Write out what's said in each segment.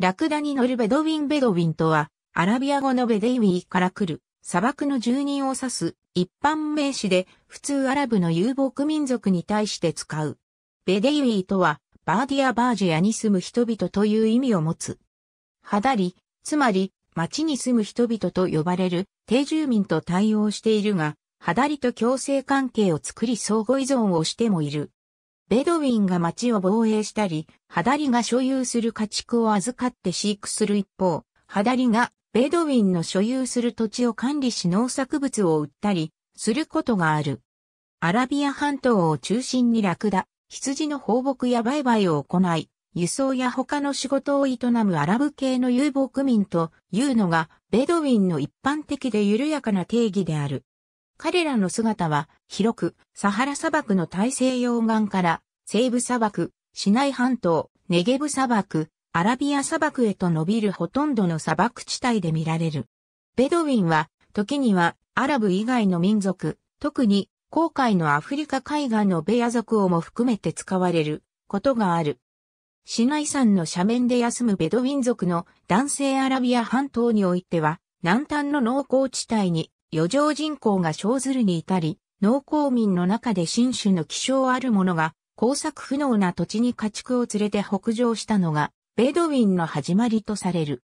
ラクダに乗るベドウィンベドウィンとは、アラビア語のベデイウィーから来る、砂漠の住人を指す一般名詞で、普通アラブの遊牧民族に対して使う。ベデイウィーとは、バーディア・バージェアに住む人々という意味を持つ。肌だり、つまり、町に住む人々と呼ばれる定住民と対応しているが、肌だりと共生関係を作り相互依存をしてもいる。ベドウィンが町を防衛したり、ハダリが所有する家畜を預かって飼育する一方、ハダリがベドウィンの所有する土地を管理し農作物を売ったり、することがある。アラビア半島を中心にラクダ、羊の放牧や売買を行い、輸送や他の仕事を営むアラブ系の遊牧民というのが、ベドウィンの一般的で緩やかな定義である。彼らの姿は広くサハラ砂漠の大西洋岸から西部砂漠、シナイ半島、ネゲブ砂漠、アラビア砂漠へと伸びるほとんどの砂漠地帯で見られる。ベドウィンは時にはアラブ以外の民族、特に紅海のアフリカ海岸のベア族をも含めて使われることがある。市内山の斜面で休むベドウィン族の男性アラビア半島においては、南端の農耕地帯に余剰人口が生ずるに至り、農耕民の中で新種の希少あるものが工作不能な土地に家畜を連れて北上したのが、ベドウィンの始まりとされる。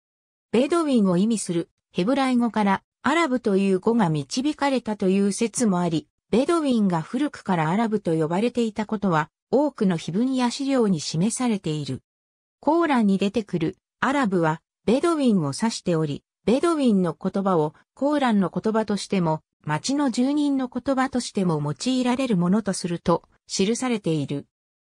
ベドウィンを意味するヘブライ語からアラブという語が導かれたという説もあり、ベドウィンが古くからアラブと呼ばれていたことは多くの碑文や資料に示されている。コーランに出てくるアラブはベドウィンを指しており、ベドウィンの言葉をコーランの言葉としても、町の住人の言葉としても用いられるものとすると記されている。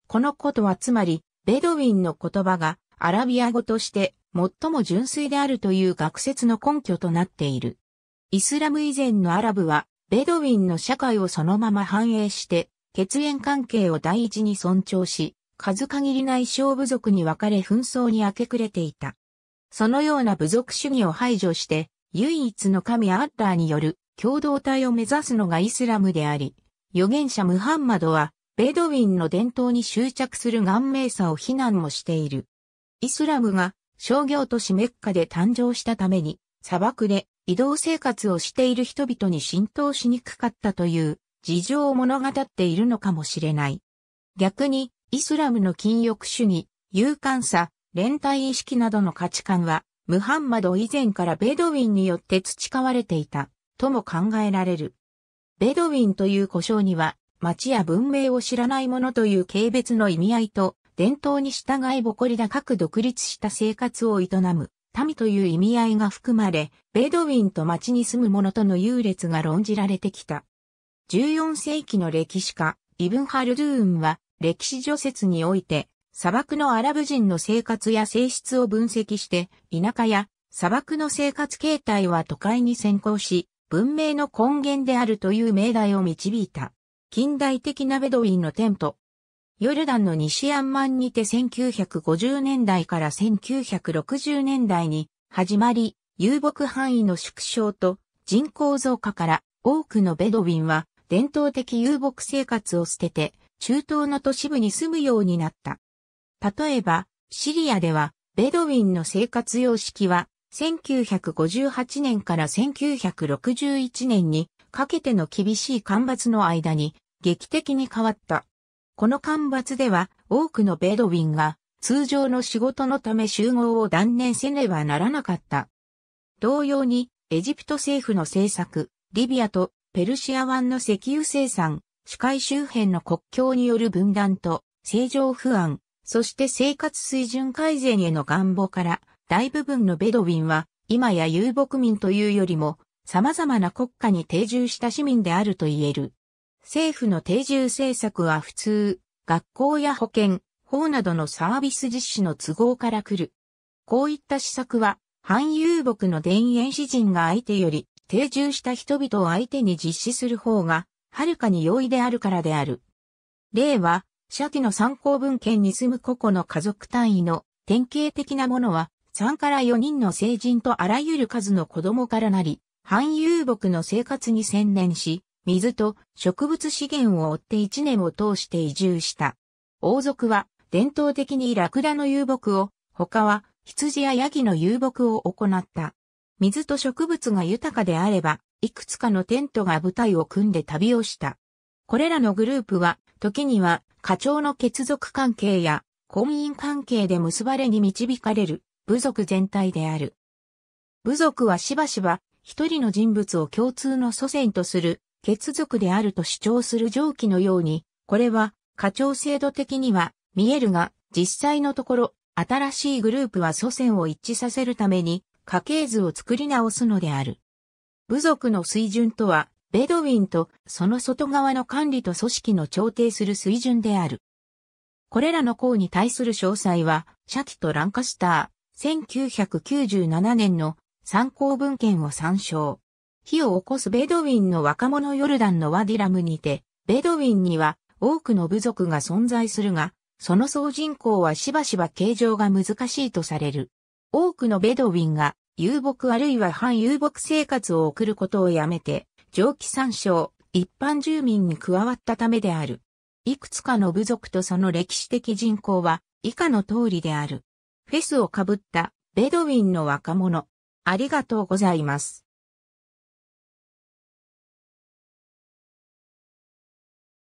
このことはつまり、ベドウィンの言葉がアラビア語として最も純粋であるという学説の根拠となっている。イスラム以前のアラブは、ベドウィンの社会をそのまま反映して、血縁関係を第一に尊重し、数限りない小部族に分かれ紛争に明け暮れていた。そのような部族主義を排除して、唯一の神アッラーによる共同体を目指すのがイスラムであり、預言者ムハンマドは、ベドウィンの伝統に執着する顔面さを非難もしている。イスラムが商業都市メッカで誕生したために、砂漠で移動生活をしている人々に浸透しにくかったという事情を物語っているのかもしれない。逆に、イスラムの禁欲主義、勇敢さ、連帯意識などの価値観は、ムハンマド以前からベドウィンによって培われていた、とも考えられる。ベドウィンという故障には、町や文明を知らない者という軽蔑の意味合いと、伝統に従い誇り高く独立した生活を営む、民という意味合いが含まれ、ベドウィンと町に住む者との優劣が論じられてきた。14世紀の歴史家、イブン・ハルドゥーンは、歴史除説において、砂漠のアラブ人の生活や性質を分析して、田舎や砂漠の生活形態は都会に先行し、文明の根源であるという命題を導いた。近代的なベドウィンのテント。ヨルダンの西アンマンにて1950年代から1960年代に始まり、遊牧範囲の縮小と人口増加から多くのベドウィンは伝統的遊牧生活を捨てて中東の都市部に住むようになった。例えば、シリアでは、ベドウィンの生活様式は、1958年から1961年にかけての厳しい干ばつの間に劇的に変わった。この干ばつでは多くのベドウィンが通常の仕事のため集合を断念せねばならなかった。同様にエジプト政府の政策、リビアとペルシア湾の石油生産、主海周辺の国境による分断と正常不安、そして生活水準改善への願望から、大部分のベドウィンは、今や遊牧民というよりも、様々な国家に定住した市民であると言える。政府の定住政策は普通、学校や保健、法などのサービス実施の都合から来る。こういった施策は、反遊牧の田園詩人が相手より、定住した人々を相手に実施する方が、はるかに容易であるからである。例は、社記の参考文献に住む個々の家族単位の典型的なものは、3から4人の成人とあらゆる数の子供からなり、半遊牧の生活に専念し、水と植物資源を追って1年を通して移住した。王族は伝統的にラクダの遊牧を、他は羊やヤギの遊牧を行った。水と植物が豊かであれば、いくつかのテントが舞台を組んで旅をした。これらのグループは、時には課長の血族関係や婚姻関係で結ばれに導かれる部族全体である。部族はしばしば一人の人物を共通の祖先とする血族であると主張する上記のように、これは課長制度的には見えるが、実際のところ、新しいグループは祖先を一致させるために家系図を作り直すのである。部族の水準とはベドウィンとその外側の管理と組織の調停する水準である。これらの項に対する詳細は、シャティとランカスター、1997年の参考文献を参照。火を起こすベドウィンの若者ヨルダンのワディラムにて、ベドウィンには多くの部族が存在するが、その総人口はしばしば形状が難しいとされる。多くのベドウィンが遊牧あるいは反遊牧生活を送ることをやめて、蒸気参照、一般住民に加わったためである。いくつかの部族とその歴史的人口は以下の通りである。フェスをかぶったベドウィンの若者。ありがとうございます。